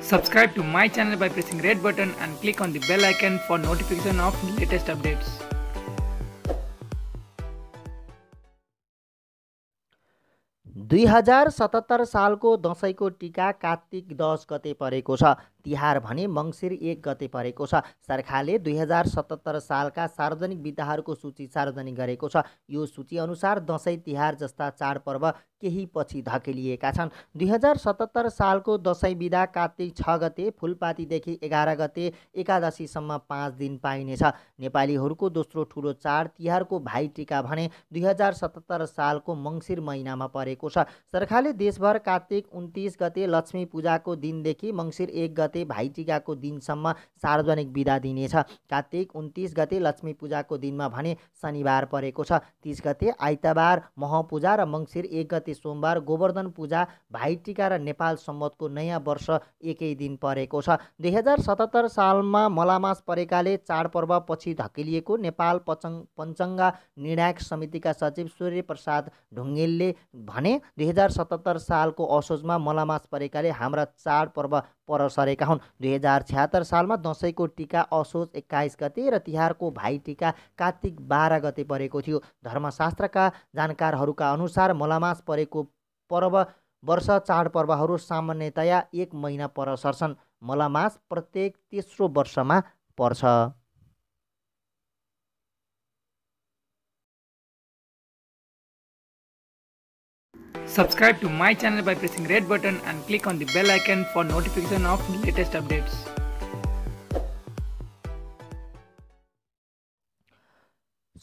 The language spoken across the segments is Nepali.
Subscribe to my channel by pressing red button and click on the bell icon for notification of latest updates. दुई हजार सतहत्तर सालको दसैँको टिका कार्तिक दस गते परेको छ तिहार भने मङ्सिर एक गते परेको छ सरकारले दुई हजार सतहत्तर सालका सार्वजनिक विधाहरूको सूची सार्वजनिक गरेको छ यो सूचीअनुसार दसैँ तिहार जस्ता चाडपर्व केही पछि धकेलिएका छन् दुई हजार सतहत्तर सालको दसैँ विधा कार्तिक छ गते फुलपातीदेखि एघार गते एकादशीसम्म पाँच दिन पाइनेछ नेपालीहरूको दोस्रो ठुलो चाड तिहारको भाइटिका भने दुई हजार सतहत्तर सालको मङ्सिर महिनामा परेको छ सरकारले देशभर कार्तिक उन्तिस गते लक्ष्मी पूजाको दिनदेखि मङ्सिर एक गते गते भाइटिकाको दिनसम्म सार्वजनिक विदा दिनेछ कार्तिक उन्तिस गते लक्ष्मी पूजाको दिनमा भने शनिबार परेको छ तिस गते आइतबार महपूजा र मङ्सिर एक गते सोमबार गोवर्धन पूजा भाइटिका र नेपाल सम्मतको नयाँ वर्ष एकै दिन परेको छ दुई हजार सतहत्तर सालमा मलामास परेकाले चाडपर्व पछि धकेलिएको नेपाल पचङ पञ्चङ्गा निर्णायक समितिका सचिव सूर्यप्रसाद ढुङ्गेलले भने दुई हजार सतहत्तर सालको असोजमा मलामास परेकाले हाम्रा चाडपर्व पर सरेका हुन् दुई हजार छ्यात्तर सालमा दसैँको टिका असोज एक्काइस गते र तिहारको भाइ टिका कार्तिक बाह्र गते परेको थियो धर्मशास्त्रका जानकारहरूका अनुसार मलामास परेको पर्व वर्ष चाडपर्वहरू सामान्यतया एक महिना पर सर्छन् मलामास प्रत्येक तेस्रो वर्षमा पर्छ Subscribe to my channel by pressing red button and click on the bell icon for notification of latest updates.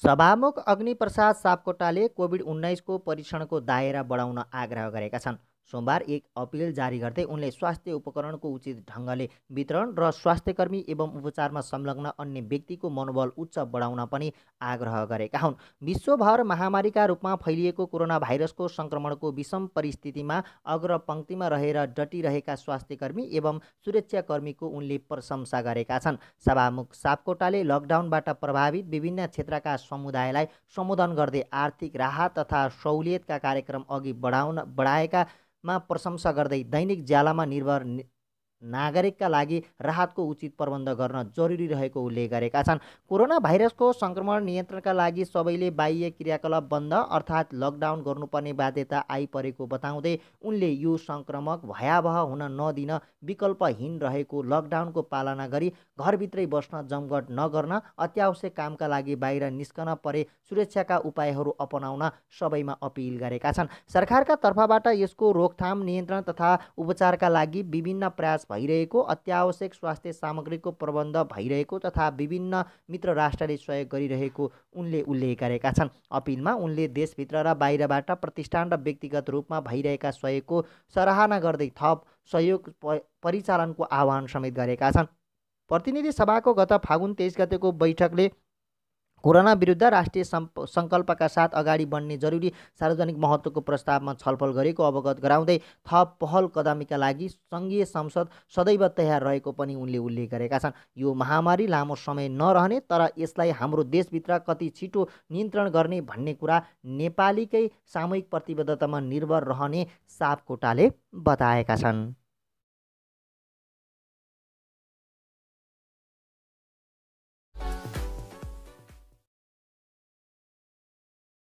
सभामुख अग्निप्रसाद सापकोटाले कोभिड उन्नाइसको परीक्षणको दायरा बढाउन आग्रह गरेका छन् सोमबार एक अपिल जारी गर्दै उनले स्वास्थ्य उपकरणको उचित ढङ्गले वितरण र स्वास्थ्यकर्मी एवं उपचारमा संलग्न अन्य व्यक्तिको मनोबल उच्च बढाउन पनि आग्रह गरेका हुन् विश्वभर महामारीका रूपमा फैलिएको कोरोना भाइरसको सङ्क्रमणको विषम परिस्थितिमा अग्र पङ्क्तिमा रहेर डटिरहेका स्वास्थ्यकर्मी एवं सुरक्षाकर्मीको उनले प्रशंसा गरेका छन् सभामुख सापकोटाले लकडाउनबाट प्रभावित विभिन्न क्षेत्रका समुदायलाई सम्बोधन गर्दै आर्थिक राहत तथा सहुलियतका कार्यक्रम अघि बढाउन बढाएका मा प्रशंसा गर्दै दैनिक ज्यालामा निर्भर नागरिकका लागि राहतको उचित प्रबन्ध गर्न जरुरी रहेको उल्लेख गरेका छन् कोरोना भाइरसको सङ्क्रमण नियन्त्रणका लागि सबैले बाह्य क्रियाकलाप बन्द अर्थात् लकडाउन गर्नुपर्ने बाध्यता आइपरेको बताउँदै उनले यो सङ्क्रमक भयावह हुन नदिन विकल्पहीन रहेको लकडाउनको पालना गरी घरभित्रै बस्न जमघट नगर्न अत्यावश्यक कामका लागि बाहिर निस्कन परे सुरक्षाका उपायहरू अपनाउन सबैमा अपिल गरेका छन् सरकारका तर्फबाट यसको रोकथाम नियन्त्रण तथा उपचारका लागि विभिन्न प्रयास भइरहेको अत्यावश्यक स्वास्थ्य सामग्रीको प्रबन्ध भइरहेको तथा विभिन्न मित्र राष्ट्रले सहयोग गरिरहेको उनले उल्लेख गरेका छन् अपिलमा उनले देशभित्र र बाहिरबाट प्रतिष्ठान र व्यक्तिगत रूपमा भइरहेका सहयोगको सराहना गर्दै थप सहयोग परिचालनको आह्वान समेत गरेका छन् प्रतिनिधि सभाको गत फागुन तेइस गतेको बैठकले कोरोना विरुद्ध राष्ट्रिय सङ्कल्पका साथ अगाडि बढ्ने जरुरी सार्वजनिक महत्त्वको प्रस्तावमा छलफल गरेको अवगत गराउँदै थप पहल कदमीका लागि सङ्घीय संसद सदैव तयार रहेको पनि उनले उल्लेख गरेका छन् यो महामारी लामो समय नरहने तर यसलाई हाम्रो देशभित्र कति छिटो नियन्त्रण गर्ने भन्ने कुरा नेपालीकै सामूहिक प्रतिबद्धतामा निर्भर रहने सापकोटाले बताएका छन्